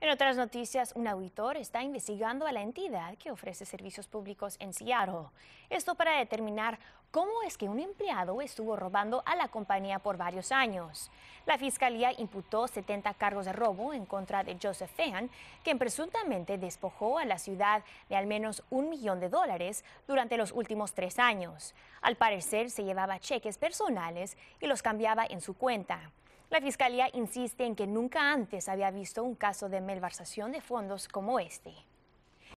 En otras noticias, un auditor está investigando a la entidad que ofrece servicios públicos en Seattle. Esto para determinar cómo es que un empleado estuvo robando a la compañía por varios años. La fiscalía imputó 70 cargos de robo en contra de Joseph Fehan, quien presuntamente despojó a la ciudad de al menos un millón de dólares durante los últimos tres años. Al parecer se llevaba cheques personales y los cambiaba en su cuenta. La fiscalía insiste en que nunca antes había visto un caso de malversación de fondos como este.